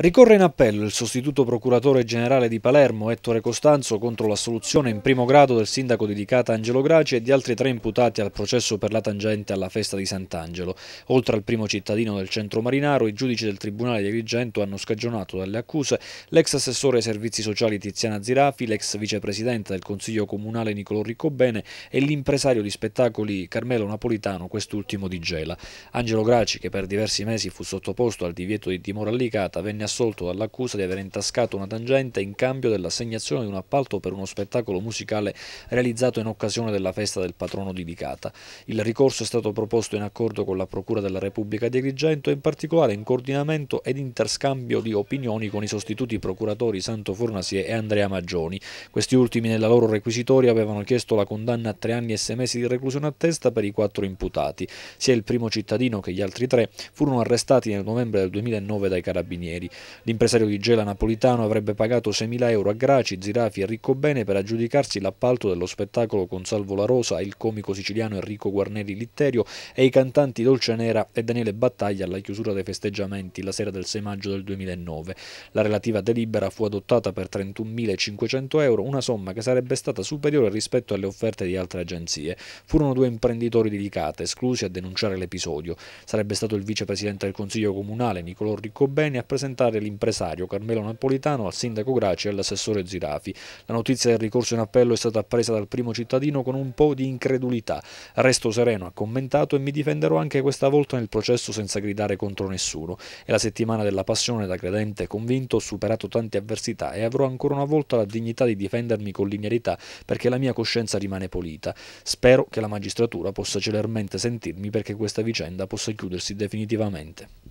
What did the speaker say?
Ricorre in appello il sostituto procuratore generale di Palermo, Ettore Costanzo, contro l'assoluzione in primo grado del sindaco di Licata Angelo Graci e di altri tre imputati al processo per la tangente alla festa di Sant'Angelo. Oltre al primo cittadino del centro marinaro, i giudici del Tribunale di Agrigento hanno scagionato dalle accuse l'ex assessore ai servizi sociali Tiziana Zirafi, l'ex vicepresidente del Consiglio Comunale Nicolò Riccobene e l'impresario di spettacoli Carmelo Napolitano, quest'ultimo di Gela. Angelo Graci, che per diversi mesi fu sottoposto al divieto di dimora a venne assolto dall'accusa di aver intascato una tangente in cambio dell'assegnazione di un appalto per uno spettacolo musicale realizzato in occasione della festa del patrono di Licata. Il ricorso è stato proposto in accordo con la Procura della Repubblica di Agrigento e in particolare in coordinamento ed interscambio di opinioni con i sostituti procuratori Santo Fornasie e Andrea Maggioni. Questi ultimi nella loro requisitoria avevano chiesto la condanna a tre anni e sei mesi di reclusione a testa per i quattro imputati. Sia il primo cittadino che gli altri tre furono arrestati nel novembre del 2009 dai carabinieri. L'impresario di Gela Napolitano avrebbe pagato 6.000 euro a Graci, Zirafi e Ricco Bene per aggiudicarsi l'appalto dello spettacolo con Salvo La Rosa, il comico siciliano Enrico Guarneri Litterio e i cantanti Dolce Nera e Daniele Battaglia alla chiusura dei festeggiamenti la sera del 6 maggio del 2009. La relativa delibera fu adottata per 31.500 euro, una somma che sarebbe stata superiore rispetto alle offerte di altre agenzie. Furono due imprenditori di Licata esclusi a denunciare l'episodio. Sarebbe stato il vicepresidente del Consiglio Comunale Nicolò Riccobeni a presentare confrontare l'impresario Carmelo Napolitano al sindaco Graci e all'assessore Zirafi. La notizia del ricorso in appello è stata appresa dal primo cittadino con un po' di incredulità. Resto sereno, ha commentato, e mi difenderò anche questa volta nel processo senza gridare contro nessuno. È la settimana della passione da credente convinto, ho superato tante avversità e avrò ancora una volta la dignità di difendermi con linearità perché la mia coscienza rimane pulita. Spero che la magistratura possa celermente sentirmi perché questa vicenda possa chiudersi definitivamente.